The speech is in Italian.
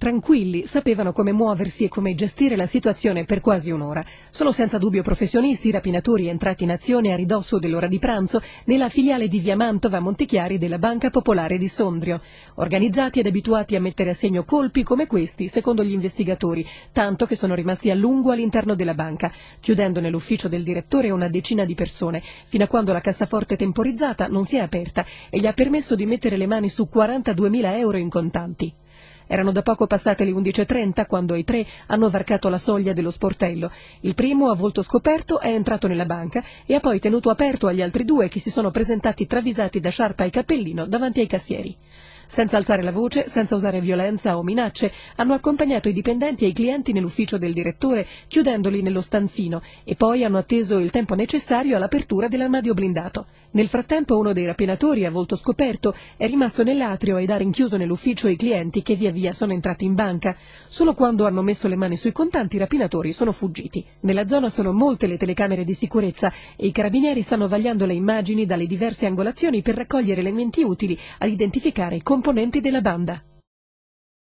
Tranquilli, sapevano come muoversi e come gestire la situazione per quasi un'ora. Sono senza dubbio professionisti, rapinatori entrati in azione a ridosso dell'ora di pranzo nella filiale di Via Mantova Montechiari della Banca Popolare di Sondrio. Organizzati ed abituati a mettere a segno colpi come questi, secondo gli investigatori, tanto che sono rimasti a lungo all'interno della banca, chiudendo nell'ufficio del direttore una decina di persone, fino a quando la cassaforte temporizzata non si è aperta e gli ha permesso di mettere le mani su 42.000 euro in contanti. Erano da poco passate le 11.30 quando i tre hanno varcato la soglia dello sportello. Il primo, a volto scoperto, è entrato nella banca e ha poi tenuto aperto agli altri due che si sono presentati travisati da sciarpa e cappellino davanti ai cassieri. Senza alzare la voce, senza usare violenza o minacce, hanno accompagnato i dipendenti e i clienti nell'ufficio del direttore, chiudendoli nello stanzino, e poi hanno atteso il tempo necessario all'apertura dell'armadio blindato. Nel frattempo uno dei rapinatori a volto scoperto è rimasto nell'atrio ed ha rinchiuso nell'ufficio i clienti che via via sono entrati in banca. Solo quando hanno messo le mani sui contanti i rapinatori sono fuggiti. Nella zona sono molte le telecamere di sicurezza e i carabinieri stanno vagliando le immagini dalle diverse angolazioni per raccogliere elementi utili ad identificare i componenti della banda.